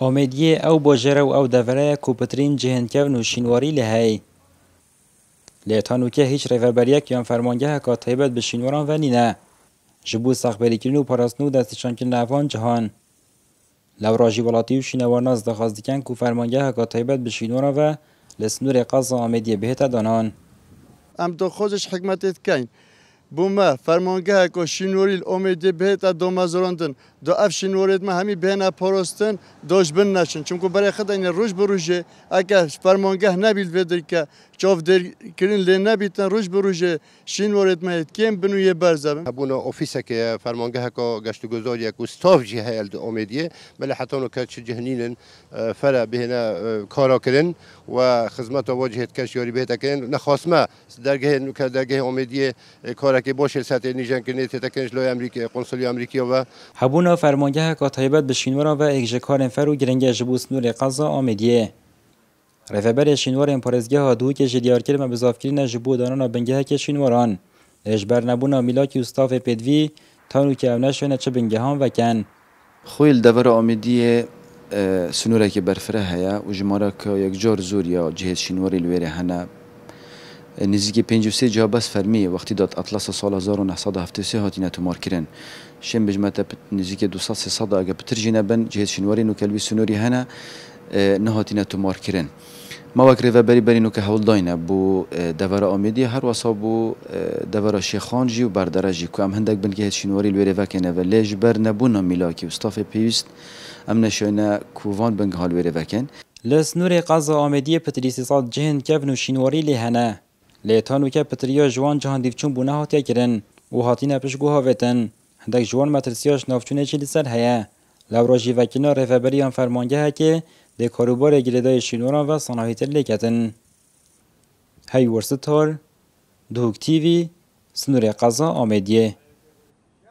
امیدیه او بجره و او دوره کوپترین جهنکو نو شینواری لهی. لیتانو که هیچ ریفبریک یا فرمانگه ها تایبت به شینواران ونی نه. جبو سخبری و پارسنو دستشان که نوان جهان. لو راجی ولاتی و شینواران کو فرمانگه ها تایبت به شینواران و لسنور قضا آمدی بهت دانان. ام دخوزش حکمت کن. بوما فرمانگه که شنوریل امیدی بهت دو مزراندن دو اف شنورید ما همی بین پاراستن داش بن نشن چونکه برای خود این روش بروژه اگه فرمانگه نبیل ودر که چاف در کرین لی نبیتن روش بروژه شنورید ما هید کم بنو یه برزم هبونا اوفیسه که فرمانگه که گشت گزاری که استاف جی هیل دو امیدیه بله حتانو که چه جهنینن فلا بهنا کارا کرن و خدمت واجهت کش یاری بهت نخواستم در درگه نکه درگه امیدی که باشه سطح نیجن کنید تکنش لای امریکی قنصلی امریکی و هبونا فرمانگه کاتایبت بشینورا و انفر و گرنگ جبوس نور قضا آمدیه رفبر شینوار امپارزگه ها دو که جدیارکر مبزافکرین جبو دانان بنگه که شینواران اجبر نبونا میلاکی استاف پدوی تانو که اونش چه و وکن خویل دور امیدیه سنوورێکی بەرفرە هەیە و ژمارەکە یەک جۆر زور یا جهت لێرە هەنا نزیکی 53 جا بەس فرمی وقتی داد ئەتلس سال 1970 هاتیە تۆمارکردن 2600 بژمەتە نزیکی نبند ئەگە شنواری بن جهێز شینوەری نه هاتی هەنا نەهاتیە تۆمارکردن. و بری ماوەک ڕێڤەبەری بەرین و کە هەوڵداینە بوو دەڤرە ئۆمیدی هەروەسا بوو دەڤرە شێخۆنجی و باردەڕژی کوام هەندێک بنکە هێچینوەری لێرێڤەکەنەوە لێژ بەر نەبوون میلاکی وستافێ پێویست ئەم نەشوێنە کوڤان بنگها لێرێڤەکەن لە سنوورێ قازە ئامێدیە پتریسیسات جێن کەڤن و شینوەری لێ هەنە لێتان وکە پتریە ژوان جیهان دیڤچون بوو نەهاتیەکردن و هاتیە پشتگوهاوێتن هەندێک ژوان مەترسیاش ناوچونێکی هیا لوراجی لەو ڕۆژی ڤەکینە فرمانگه که ده کاروباره گرده شنورا و صناحی تلکتن هی ورسطار دوک تیوی سنوری قضا آمدیه